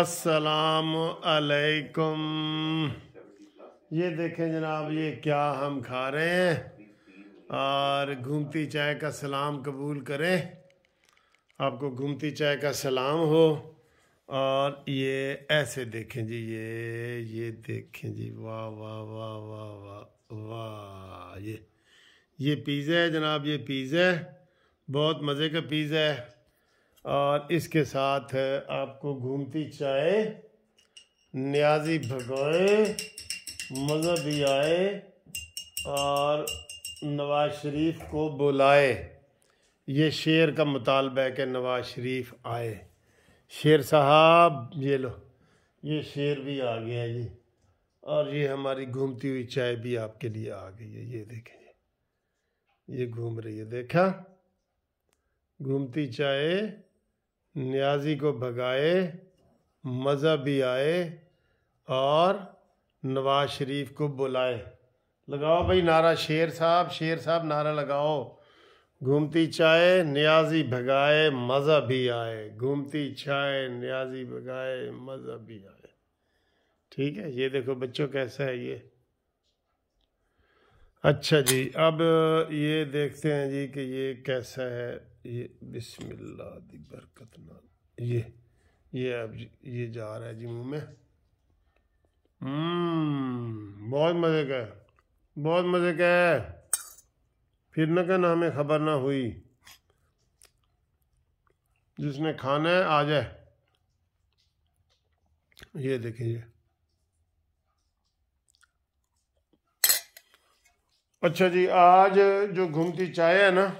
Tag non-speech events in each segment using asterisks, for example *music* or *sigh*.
अस्सलाम वालेकुम ये देखें जनाब ये क्या हम खा रहे हैं और घूमती चाय का सलाम कबूल करें आपको घूमती चाय का सलाम हो और ये ऐसे देखें जी ये ये देखें जी वाह वाह वाह वाह वाह वाह ये ये पिज़्ज़ा है जनाब ये पिज़्ज़ा है बहुत मज़े का पिज़्ज़ा है और इसके साथ आपको घूमती चाय न्याजी भगोए मज़ा भी आए और नवाज़ शरीफ को बुलाए ये शेर का मुतालबा है कि नवाज़ शरीफ आए शेर साहब ये लो ये शेर भी आ गया है जी और ये हमारी घूमती हुई चाय भी आपके लिए आ गई है ये देखें ये घूम रही है देखा घूमती चाय न्याजी को भगाए मज़ा भी आए और नवाज शरीफ को बुलाए लगाओ भाई नारा शेर साहब शेर साहब नारा लगाओ घूमती चाय न्याजी भगाए मज़ा भी आए घूमती चाय न्याजी भगाए मज़ा भी आए ठीक है ये देखो बच्चों कैसा है ये अच्छा जी अब ये देखते हैं जी कि ये कैसा है ये बिस्मिल्लाह दी बरकत ना ये ये अब ये जा रहा है जी मुँह में हम्म, बहुत मज़े का है बहुत मज़े का है फिर न कहना हमें खबर ना हुई जिसने खाना है आ जाए ये देखिए अच्छा जी आज जो घूमती चाय है ना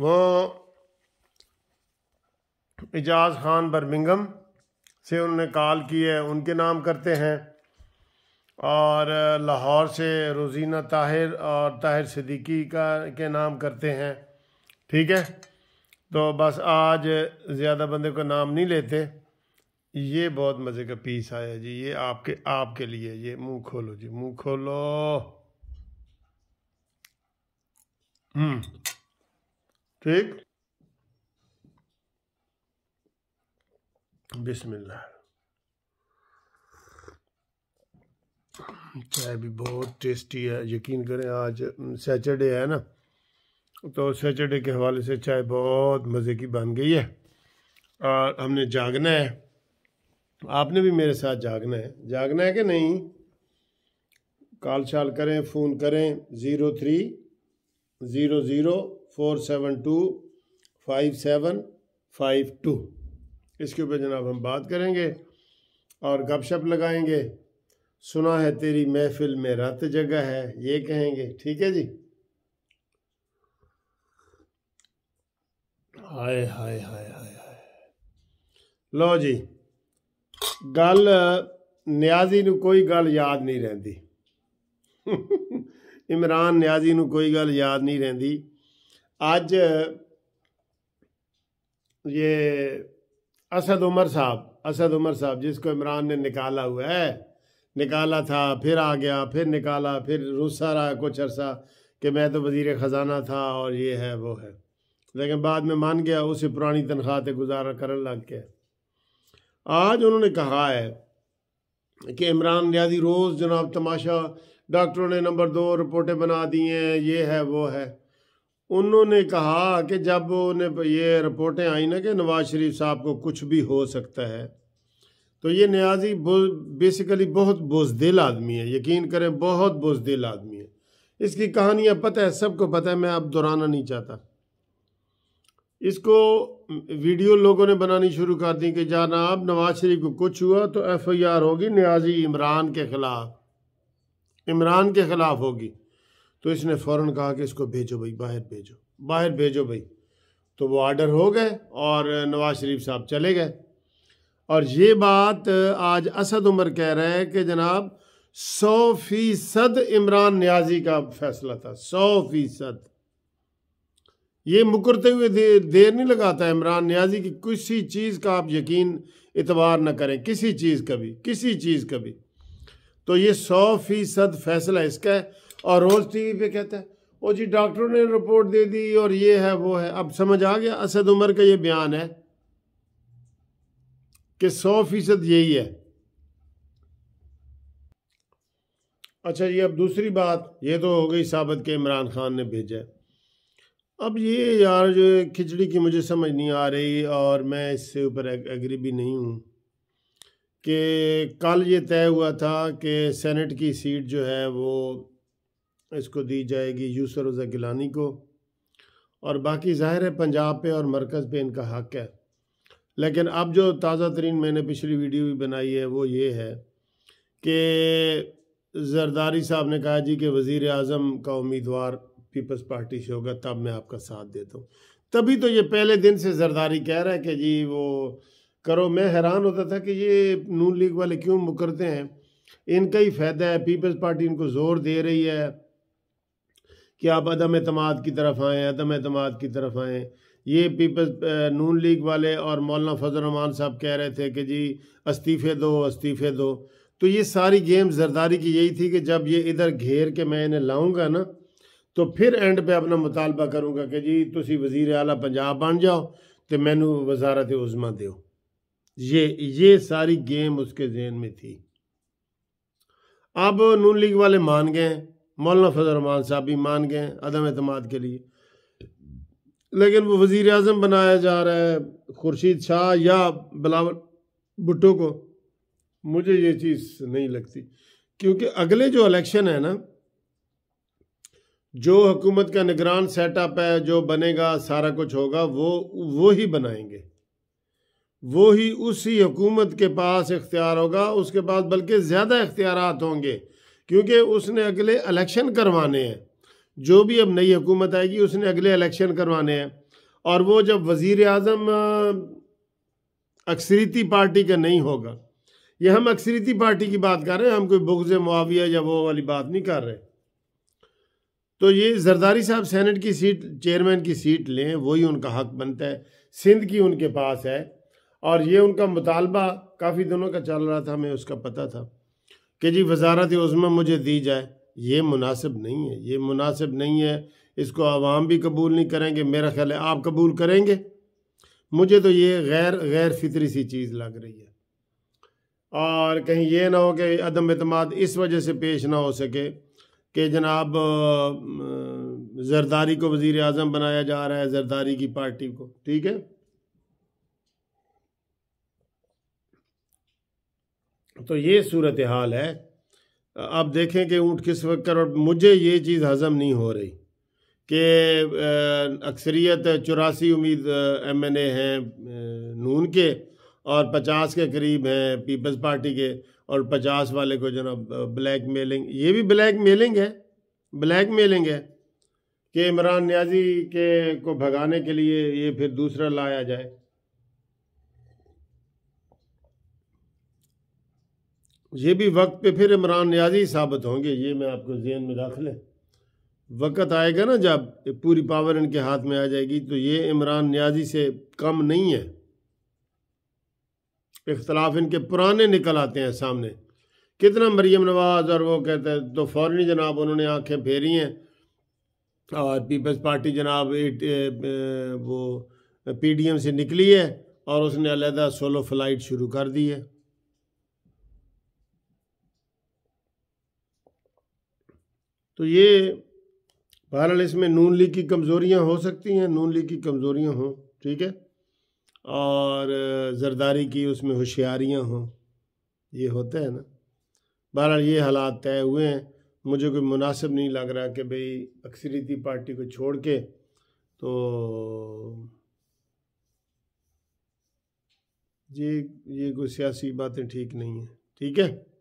वो एजाज खान बर्मिंगम से उन्होंने कॉल की है उनके नाम करते हैं और लाहौर से रोजीना ताहिर और ताहिर सिद्दीकी का के नाम करते हैं ठीक है तो बस आज ज़्यादा बंदे का नाम नहीं लेते ये बहुत मज़े का पीस आया जी ये आपके आपके लिए ये मुंह खोलो जी मुंह खोलो हम्म ठीक बिस्मिल्लाह चाय भी बहुत टेस्टी है यकीन करें आज सैटरडे है ना तो सैटरडे के हवाले से चाय बहुत मज़े की बन गई है और हमने जागना है आपने भी मेरे साथ जागना है जागना है कि नहीं कॉल शाल करें फ़ोन करें zero three zero zero four seven two five seven five two इसके ऊपर जनाब हम बात करेंगे और गपशप लगाएंगे सुना है तेरी महफिल में रत जगह है ये कहेंगे ठीक है जी हाय हाय हाय हाय हाय लो जी गल न्याजी ਨੂੰ कोई गल याद नहीं रही *laughs* इमरान न्याजी ਨੂੰ कोई गल याद नहीं रही आज ये असद उमर साहब असद उमर साहब जिसको इमरान ने निकाला हुआ है निकाला था फिर आ गया फिर निकाला फिर रुस्सा रहा कुछ अरसा कि मैं तो वजीर ख़जाना था और ये है वो है लेकिन बाद में मान गया उसी पुरानी तनख्वाह से गुजारा करने लग गया आज उन्होंने कहा है कि इमरान रियाजी रोज़ जनाब तमाशा डॉक्टरों ने नंबर दो रिपोर्टें बना दी हैं ये है वो है उन्होंने कहा कि जब उन्हें ये रिपोर्टें आई ना कि नवाज शरीफ साहब को कुछ भी हो सकता है तो ये न्याजी बेसिकली बहुत बुजदिल आदमी है यकीन करें बहुत बुजदिल आदमी है इसकी कहानियाँ पता है सबको पता है मैं अब दोहराना नहीं चाहता इसको वीडियो लोगों ने बनानी शुरू कर दी कि अब नवाज शरीफ को कुछ हुआ तो एफ आई आर होगी न्याजी इमरान के ख़िलाफ़ इमरान के ख़िलाफ़ होगी तो इसने फ़ौर कहा कि इसको भेजो भाई बाहर भेजो बाहर भेजो भाई तो वो आर्डर हो गए और नवाज शरीफ साहब चले गए और ये बात आज असद उमर कह रहे हैं कि जनाब सौ फीसद इमरान न्याजी का फैसला था सौ फीसद ये मुकरते हुए देर, देर नहीं लगाता इमरान न्याजी की किसी चीज़ का आप यकीन इतवार न करें किसी चीज़ का भी किसी चीज़ का भी तो ये सौ फीसद फैसला इसका है और रोज़ टीवी पे कहता है ओ जी डॉक्टरों ने रिपोर्ट दे दी और ये है वो है अब समझ आ गया असद उमर का ये बयान है कि सौ फीसद यही है अच्छा ये अब दूसरी बात ये तो हो गई साबित के इमरान खान ने भेजा है अब ये यार जो खिचड़ी की मुझे समझ नहीं आ रही और मैं इससे ऊपर एग्री भी नहीं हूँ कि कल ये तय हुआ था कि सेनेट की सीट जो है वो इसको दी जाएगी यूसर उज़ा गिलानी को और बाकी ज़ाहिर है पंजाब पे और मरकज़ पे इनका हक है लेकिन अब जो ताज़ा तरीन मैंने पिछली वीडियो भी बनाई है वो ये है कि जरदारी साहब ने कहा जी कि वज़ी अजम का उम्मीदवार पीपल्स पार्टी से होगा तब मैं आपका साथ देता हूँ तभी तो ये पहले दिन से जरदारी कह रहा है कि जी वो करो मैं हैरान होता था कि ये नून लीग वाले क्यों मुकरते हैं इनका ही फ़ायदा है पीपल्स पार्टी इनको ज़ोर दे रही है कि आप अदम अतमाद की तरफ आएँ अदम अतमाद की तरफ आएँ ये पीपल्स नून लीग वाले और मौलाना फजल रमान साहब कह रहे थे कि जी इस्तीफ़े दो इस्तीफ़े दो तो ये सारी गेम जरदारी की यही थी कि जब ये इधर घेर के मैं इन्हें लाऊंगा ना तो फिर एंड पे अपना मुतालबा करूँगा कि जी तुम वजीर अला पंजाब बन जाओ तो मैनू वजारत उजमा दो ये ये सारी गेम उसके जहन में थी अब नून लीग वाले मान गए मौलाना फजल रमान साहब भी मान गए अदम अतमाद के लिए लेकिन वो वज़ी अजम बनाया जा रहा है खुर्शीद शाह या बिलावल भुट्टो को मुझे ये चीज़ नहीं लगती क्योंकि अगले जो इलेक्शन है ना जो हुकूमत का निगरान सेटअप है जो बनेगा सारा कुछ होगा वो वो ही बनाएंगे वो ही उसी हुकूमत के पास इख्तियार होगा उसके पास बल्कि ज़्यादा इख्तियार होंगे क्योंकि उसने अगले इलेक्शन करवाने हैं जो भी अब नई हुकूमत आएगी उसने अगले इलेक्शन करवाने हैं और वो जब वज़ी अजम अक्सरीती पार्टी का नहीं होगा ये हम अक्सरीती पार्टी की बात कर रहे हैं हम कोई बुग्ज मुआविया या वो वाली बात नहीं कर रहे तो ये जरदारी साहब सेनेट की सीट चेयरमैन की सीट लें वही उनका हक बनता है सिंध की उनके पास है और ये उनका मुतालबा काफ़ी दिनों का चल रहा था हमें उसका पता था कि जी वजारत उसमें मुझे दी जाए ये मुनासिब नहीं है ये मुनासिब नहीं है इसको आवाम भी कबूल नहीं करेंगे मेरा ख्याल है आप कबूल करेंगे मुझे तो ये गैर गैर फितरी सी चीज़ लग रही है और कहीं ये ना हो कि अदम अतमाद इस वजह से पेश ना हो सके कि जनाब जरदारी को वज़ी अजम बनाया जा रहा है जरदारी की पार्टी को ठीक है तो ये सूरत हाल है आप देखें कि ऊँट किस वक्त कर और मुझे ये चीज़ हज़म नहीं हो रही कि अक्सरियत चौरासी उम्मीद एम एन ए हैं नून के और पचास के करीब हैं पीपल्स पार्टी के और पचास वाले को जनाब ब्लैक मेलिंग ये भी ब्लैक मेलिंग है ब्लैक मेलिंग है कि इमरान न्याजी के को भगाने के लिए ये फिर दूसरा लाया जाए ये भी वक्त पे फिर इमरान न्याजी साबित होंगे ये मैं आपको जहन में रख लें वक्त आएगा ना जब पूरी पावर इनके हाथ में आ जाएगी तो ये इमरान न्याजी से कम नहीं है इख्तलाफ इनके पुराने निकल आते हैं सामने कितना मरियम नवाज और वो कहते हैं तो फौरन जनाब उन्होंने आंखें फेरी हैं और पीपल्स पार्टी जनाब वो पीडीएम से निकली है और उसने अलहदा सोलो फ्लाइट शुरू कर दी है तो ये बहरहाल इसमें नून लीग की कमज़ोरियाँ हो सकती हैं नून लीग की कमज़ोरियाँ हों ठीक है और जरदारी की उसमें होशियारियाँ हों ये होता है ना बहरहाल ये हालात तय हुए हैं मुझे कोई मुनासिब नहीं लग रहा कि भाई अक्सरीती पार्टी को छोड़ के तो ये ये कोई सियासी बातें ठीक नहीं है ठीक है